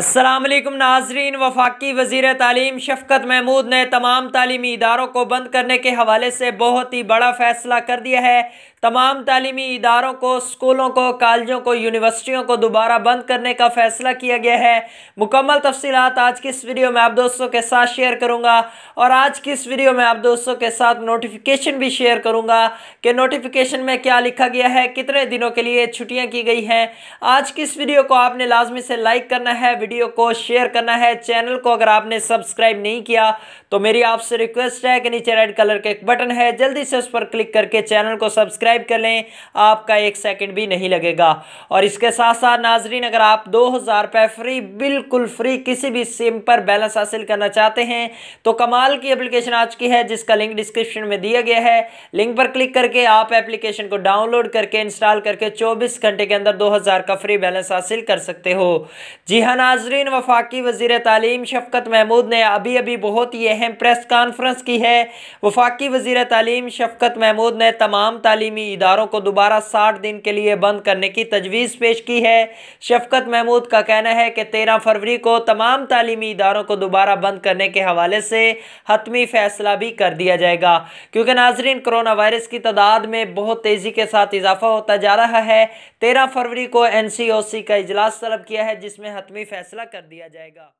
असलम नाजरीन वफाकी वजीर तालीम शफकत महमूद ने तमाम तलीमी इदारों को बंद करने के हवाले से बहुत ही बड़ा फैसला कर दिया है तमाम तालीमी इदारों को स्कूलों को कॉलेजों को यूनिवर्सिटियों को दोबारा बंद करने का फैसला किया गया है मुकम्मल तफसीत आज की इस वीडियो में आप दोस्तों के साथ शेयर करूंगा और आज की इस वीडियो में आप दोस्तों के साथ नोटिफिकेशन भी शेयर करूंगा कि नोटिफिकेशन में क्या लिखा गया है कितने दिनों के लिए छुट्टियाँ की गई हैं आज की इस वीडियो को आपने लाजमी से लाइक करना है वीडियो को शेयर करना है चैनल को अगर आपने सब्सक्राइब नहीं किया तो मेरी आपसे रिक्वेस्ट है कि नीचे रेड कलर का एक बटन है जल्दी से उस पर क्लिक करके चैनल को सब्सक्राइब सब्सक्राइब कर लें आपका एक सेकंड भी नहीं लगेगा और इसके साथ साथ नाजरीन अगर आप दो हज़ार रुपये फ्री बिल्कुल फ्री किसी भी सिम पर बैलेंस हासिल करना चाहते हैं तो कमाल की एप्लीकेशन आज की है जिसका लिंक डिस्क्रिप्शन में दिया गया है लिंक पर क्लिक करके आप एप्लीकेशन को डाउनलोड करके इंस्टॉल करके चौबीस घंटे के अंदर दो का फ्री बैलेंस हासिल कर सकते हो जी हाँ नाजरीन वफाकी वजीर तालीम शफकत महमूद ने अभी अभी बहुत ही अहम प्रेस कॉन्फ्रेंस की है वफाकी वजीर तालीम शफकत महमूद ने तमाम तालीमी तालीमी इदारों को दोबारा साठ दिन के लिए बंद करने की तजवीज़ पेश की है शफकत महमूद का कहना है कि तेरह फरवरी को तमाम तालीमी इदारों को दोबारा बंद करने के हवाले से हतमी फैसला भी कर दिया जाएगा क्योंकि नाजरीन करोना वायरस की तादाद में बहुत तेज़ी के साथ इजाफा होता जा रहा है तेरह फरवरी को एन सी ओ सी का इजलास तलब किया है जिसमें हतमी फैसला कर दिया जाएगा